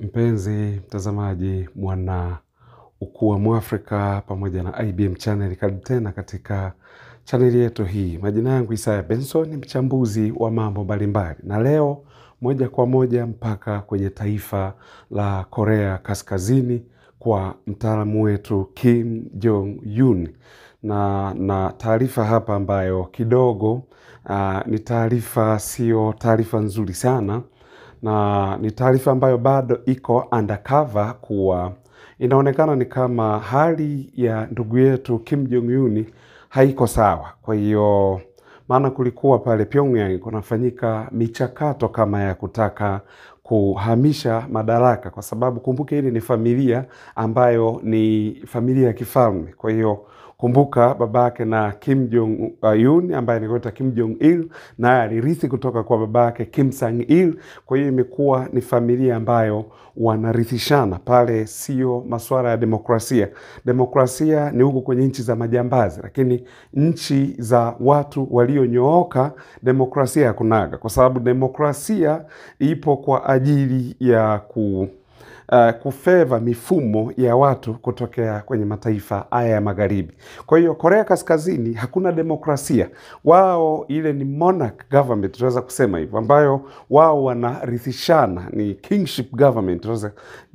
Mpenzi mtazamaji, mwana ukuu wa Mwafrika pamoja na IBM Channel, karibu tena katika chaneli yetu hii. Majina yangu Isaya Benson, mchambuzi wa mambo mbalimbali, na leo moja kwa moja mpaka kwenye taifa la Korea Kaskazini kwa mtaalamu wetu Kim Jong Un na, na taarifa hapa ambayo kidogo uh, ni taarifa sio taarifa nzuri sana na ni taarifa ambayo bado iko undercover kuwa inaonekana ni kama hali ya ndugu yetu Kim Jong Un haiko sawa. Kwa hiyo maana kulikuwa pale Pyongyang kunafanyika michakato kama ya kutaka kuhamisha madaraka, kwa sababu kumbuke, hili ni familia ambayo ni familia ya kifalme, kwa hiyo Kumbuka babake na Kim Jong Un uh, ambaye anaitwa Kim Jong Il, naye alirithi kutoka kwa babake Kim Sang Il. Kwa hiyo imekuwa ni familia ambayo wanarithishana pale, sio masuala ya demokrasia. Demokrasia ni huko kwenye nchi za majambazi, lakini nchi za watu walionyooka demokrasia ya kunaga, kwa sababu demokrasia ipo kwa ajili ya ku uh, kufeva mifumo ya watu kutokea kwenye mataifa haya ya magharibi. Kwa hiyo Korea Kaskazini hakuna demokrasia, wao ile ni monarch government, tunaweza kusema hivyo, ambayo wao wanarithishana, ni kingship government, tunaweza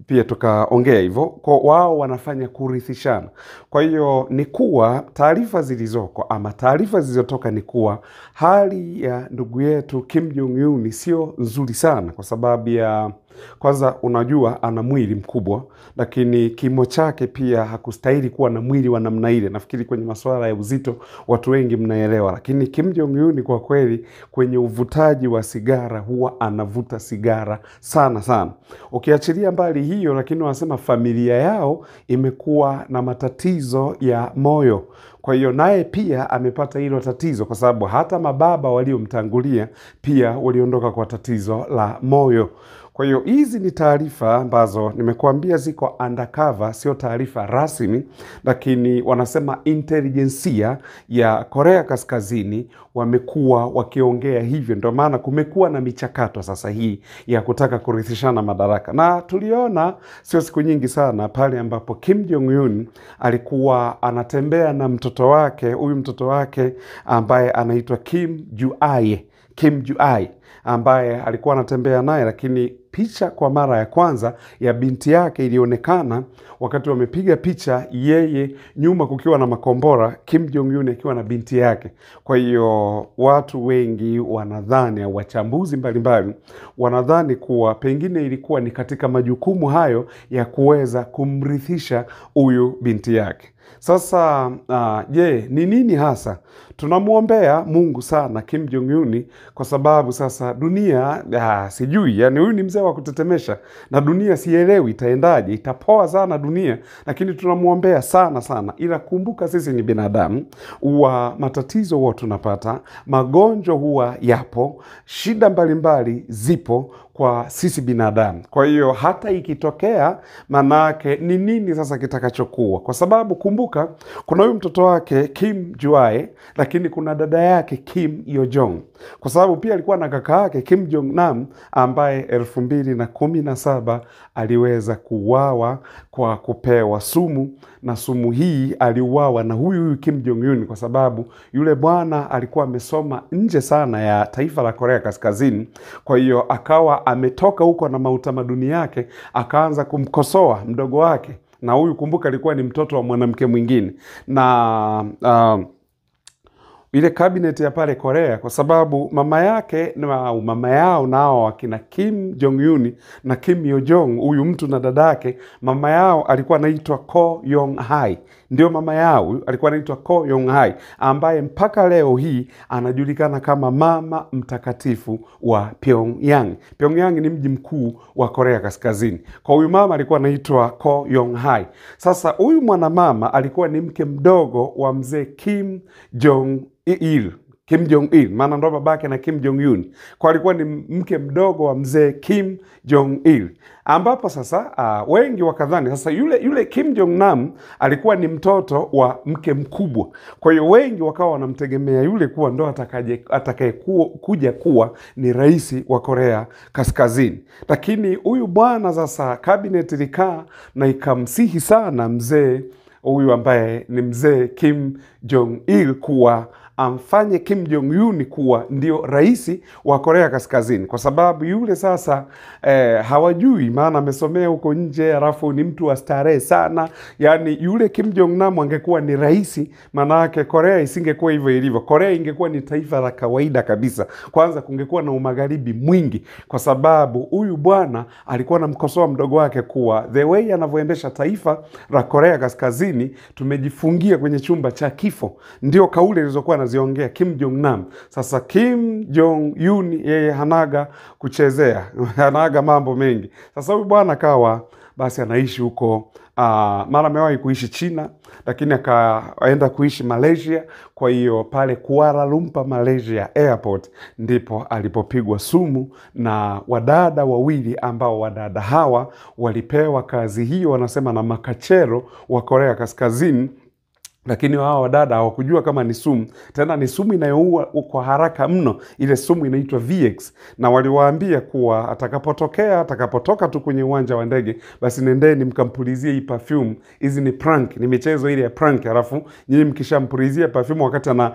pia tukaongea hivyo, kwa wao wanafanya kurithishana. Kwa hiyo ni kuwa taarifa zilizoko ama taarifa zilizotoka ni kuwa hali ya ndugu yetu Kim Jong Un sio nzuri sana kwa sababu ya kwanza unajua ana mwili mkubwa, lakini kimo chake pia hakustahili kuwa na mwili wa namna ile. Nafikiri kwenye masuala ya uzito watu wengi mnaelewa, lakini Kim Jong Un kwa kweli kwenye uvutaji wa sigara huwa anavuta sigara sana sana. Ukiachilia mbali hiyo, lakini wanasema familia yao imekuwa na matatizo ya moyo. Kwa hiyo naye pia amepata hilo tatizo, kwa sababu hata mababa waliomtangulia pia waliondoka kwa tatizo la moyo. Kwa hiyo hizi ni taarifa ambazo nimekuambia ziko undercover, sio taarifa rasmi, lakini wanasema intelijensia ya Korea Kaskazini wamekuwa wakiongea hivyo, ndio maana kumekuwa na michakato sasa hii ya kutaka kurithishana madaraka, na tuliona sio siku nyingi sana pale ambapo Kim Jong Un alikuwa anatembea na mtoto mtoto wake, huyu mtoto wake ambaye anaitwa Kim Juae, Kim Juae ambaye alikuwa anatembea naye, lakini picha kwa mara ya kwanza ya binti yake ilionekana wakati wamepiga picha, yeye nyuma kukiwa na makombora, Kim Jong Un akiwa na binti yake. Kwa hiyo watu wengi wanadhani au wachambuzi mbalimbali wanadhani kuwa pengine ilikuwa ni katika majukumu hayo ya kuweza kumrithisha huyu binti yake. Sasa ah, je, uh, ni nini hasa tunamwombea Mungu sana Kim Jong Un kwa sababu sasa dunia uh, sijui yani, huyu ni mzee wa kutetemesha na dunia sielewi itaendaje, itapoa sana dunia, lakini tunamwombea sana sana, ila kumbuka sisi ni binadamu, huwa matatizo huwa tunapata, magonjwa huwa yapo, shida mbalimbali mbali zipo kwa sisi binadamu. Kwa hiyo hata ikitokea, manaake ni nini sasa kitakachokuwa? Kwa sababu kumbuka, kuna huyu mtoto wake Kim Juae, lakini kuna dada yake Kim Yojong, kwa sababu pia alikuwa na kaka yake Kim Jong Nam ambaye elfu mbili na kumi na saba aliweza kuuawa kwa kupewa sumu na sumu hii aliuawa na huyu huyu Kim Jong Un, kwa sababu yule bwana alikuwa amesoma nje sana ya taifa la Korea Kaskazini. Kwa hiyo akawa ametoka huko na mautamaduni yake, akaanza kumkosoa mdogo wake, na huyu kumbuka, alikuwa ni mtoto wa mwanamke mwingine na uh, ile cabinet ya pale Korea, kwa sababu mama yake na mama yao nao akina Kim Jong Un na Kim Yo Jong, huyu mtu na dada yake, mama yao alikuwa anaitwa Ko Yong Hai, ndio mama yao alikuwa anaitwa Ko Yong Hai, ambaye mpaka leo hii anajulikana kama mama mtakatifu wa Pyongyang. Pyongyang ni mji mkuu wa Korea Kaskazini. Kwa huyu mama alikuwa anaitwa Ko Yong Hai. Sasa huyu mwanamama alikuwa ni mke mdogo wa mzee Kim Jong Il Kim Jong Il, maana ndo babake na Kim Jong Un, kwa alikuwa ni mke mdogo wa mzee Kim Jong Il, ambapo sasa uh, wengi wakadhani sasa yule yule Kim Jong Nam alikuwa ni mtoto wa mke mkubwa. Kwa hiyo wengi wakawa wanamtegemea yule kuwa ndo atakaye atakaye kuja kuwa ni rais wa Korea Kaskazini, lakini huyu bwana sasa, kabineti likaa na ikamsihi sana mzee huyu ambaye ni mzee Kim Jong Il kuwa amfanye Kim Jong Un kuwa ndio rais wa Korea Kaskazini, kwa sababu yule sasa eh, hawajui, maana amesomea huko nje, alafu ni mtu wa starehe sana. Yani yule Kim Jong Nam angekuwa ni rais, maana yake Korea isingekuwa hivyo ilivyo. Korea ingekuwa ni taifa la kawaida kabisa. Kwanza kungekuwa na umagharibi mwingi, kwa sababu huyu bwana alikuwa anamkosoa mdogo wake kuwa the way anavyoendesha taifa la Korea Kaskazini, tumejifungia kwenye chumba cha kifo, ndio kauli ilizokuwa anaziongea Kim Jong Nam. Sasa Kim Jong Un yeye hanaga kuchezea hanaga mambo mengi. Sasa huyu bwana kawa basi anaishi huko uh, mara amewahi kuishi China, lakini akaenda kuishi Malaysia. Kwa hiyo pale Kuala Lumpur Malaysia airport ndipo alipopigwa sumu na wadada wawili, ambao wadada hawa walipewa kazi hiyo, wanasema na makachero wa Korea Kaskazini lakini hawa wadada hawakujua kama ni sumu, tena ni sumu inayoua kwa haraka mno. Ile sumu inaitwa VX, na waliwaambia kuwa atakapotokea atakapotoka tu kwenye uwanja wa ndege, basi nendeni mkampulizie hii perfume. Hizi ni prank, ni michezo ile ya prank. Alafu nyinyi mkishampulizia perfume wakati ana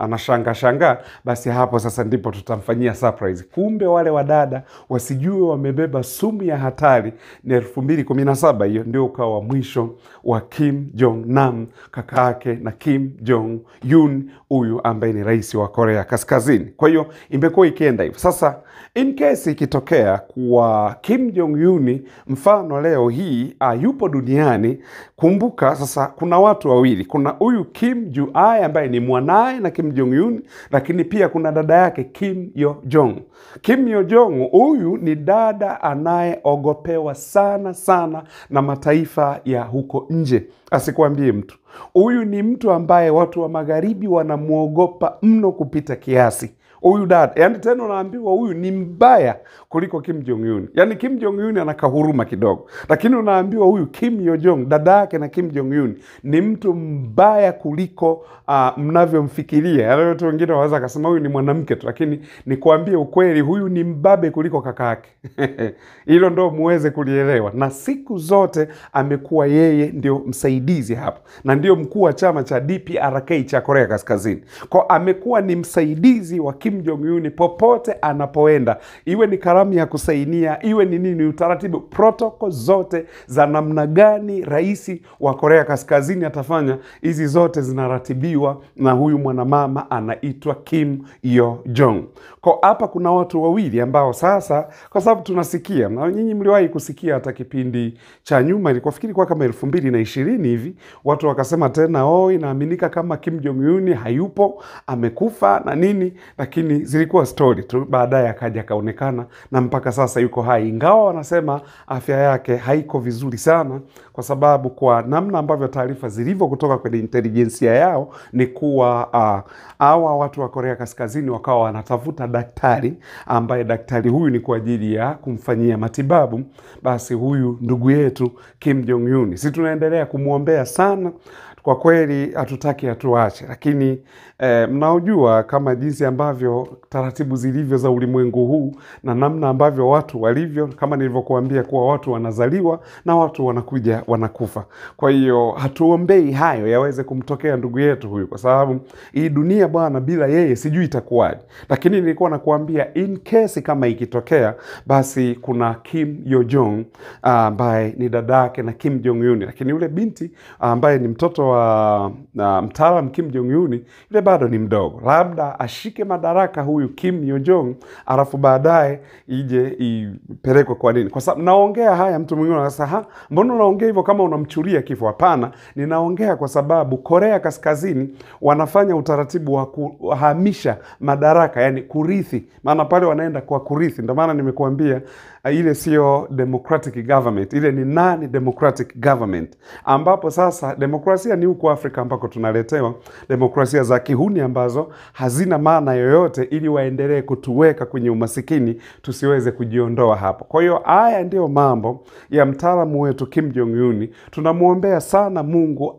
anashanga shanga, basi hapo sasa ndipo tutamfanyia surprise. Kumbe wale wadada wasijue wamebeba sumu ya hatari. Ni 2017 hiyo ndio ukawa mwisho wa Kim Jong Nam kaka yake na Kim Jong Un, huyu ambaye ni rais wa Korea Kaskazini. Kwa hiyo imekuwa ikienda hivyo. Sasa in case ikitokea kuwa Kim Jong Un mfano leo hii ah, yupo duniani, kumbuka sasa kuna watu wawili, kuna huyu Kim Ju Ai ambaye ni mwanaye na Kim Jong Un, lakini pia kuna dada yake Kim Yo Jong. Kim Yo Jong huyu ni dada anayeogopewa sana sana na mataifa ya huko nje asikuwa usikwambie mtu. Huyu ni mtu ambaye watu wa magharibi wanamwogopa mno kupita kiasi huyu dada, yani tena unaambiwa huyu ni mbaya kuliko Kim Jong Un. Yani Kim Jong Un anakahuruma kidogo, lakini unaambiwa huyu Kim Yo Jong, dada yake na Kim Jong Un, ni mtu mbaya kuliko uh, mnavyomfikiria. Yani watu wengine waweza akasema huyu ni mwanamke tu, lakini nikwambie ukweli, huyu ni mbabe kuliko kaka yake. Hilo ndo muweze kulielewa, na siku zote amekuwa yeye ndio msaidizi hapo, na ndio mkuu wa chama cha DPRK cha Korea Kaskazini, kwa amekuwa ni msaidizi wa Kim Kim Jong Un popote anapoenda, iwe ni karamu ya kusainia, iwe ni nini, utaratibu, protoko zote za namna gani rais wa Korea Kaskazini atafanya, hizi zote zinaratibiwa na huyu mwanamama anaitwa Kim Yo Jong. Kwa hapa kuna watu wawili ambao sasa, kwa sababu tunasikia na nyinyi mliwahi kusikia hata kipindi cha nyuma, ilikuwa fikiri kwa kama elfu mbili na ishirini hivi, watu wakasema tena, oh, inaaminika kama Kim Jong Un hayupo, amekufa na nini, lakini lakini zilikuwa stori tu. Baadaye akaja akaonekana na mpaka sasa yuko hai, ingawa wanasema afya yake haiko vizuri sana, kwa sababu kwa namna ambavyo taarifa zilivyo kutoka kwenye intelijensia yao ni kuwa uh, ah, awa watu wa Korea Kaskazini wakawa wanatafuta daktari ambaye daktari huyu ni kwa ajili ya kumfanyia matibabu. Basi huyu ndugu yetu Kim Jong Un, si tunaendelea kumwombea sana kwa kweli hatutaki hatuache, lakini eh, mnaojua kama jinsi ambavyo taratibu zilivyo za ulimwengu huu na namna ambavyo watu walivyo, kama nilivyokuambia kuwa watu wanazaliwa na watu wanakuja wanakufa. Kwa hiyo hatuombei hayo yaweze kumtokea ndugu yetu huyu, kwa sababu hii dunia bwana, bila yeye sijui itakuwaje. Lakini nilikuwa nakuambia in case kama ikitokea, basi kuna Kim Yo Jong ah, ambaye uh, ni dada yake na Kim Jong Un, lakini yule binti ah, ambaye uh, ni mtoto wa na mtaalam Kim Jong Un yule bado ni mdogo, labda ashike madaraka huyu Kim Yo Jong, alafu baadaye ije ipelekwe. Kwa nini? Kwa sababu naongea haya, mtu mwingine anasema mbona unaongea hivyo kama unamchuria kifo? Hapana, ninaongea kwa sababu Korea Kaskazini wanafanya utaratibu wa kuhamisha madaraka, yani kurithi, maana pale wanaenda kwa kurithi. Ndio maana nimekuambia Ah, ile siyo democratic government, ile ni non democratic government, ambapo sasa demokrasia ni huko Afrika ambako tunaletewa demokrasia za kihuni ambazo hazina maana yoyote, ili waendelee kutuweka kwenye umasikini tusiweze kujiondoa hapo. Kwa hiyo haya ndiyo mambo ya mtaalamu wetu Kim Jong Un. Tunamwombea sana Mungu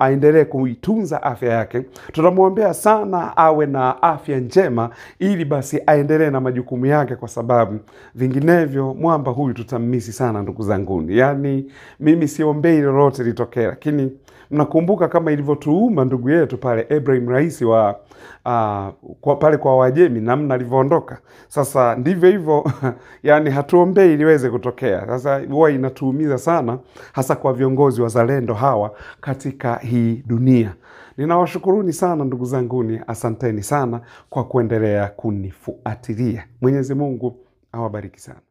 aendelee kuitunza afya yake, tunamwombea sana awe na afya njema, ili basi aendelee na majukumu yake, kwa sababu vingi Vinginevyo mwamba huyu tutammisi sana, ndugu zanguni. Yaani mimi siombei lolote litokee, lakini mnakumbuka kama ilivyotuuma ndugu yetu pale Ibrahim Raisi wa uh, kwa pale kwa Wajemi, namna alivyoondoka. Sasa ndivyo hivyo yani, hatuombei liweze kutokea. Sasa huwa inatuumiza sana, hasa kwa viongozi wazalendo hawa katika hii dunia. Ninawashukuruni sana ndugu zanguni, asanteni sana kwa kuendelea kunifuatilia. Mwenyezi Mungu awabariki sana.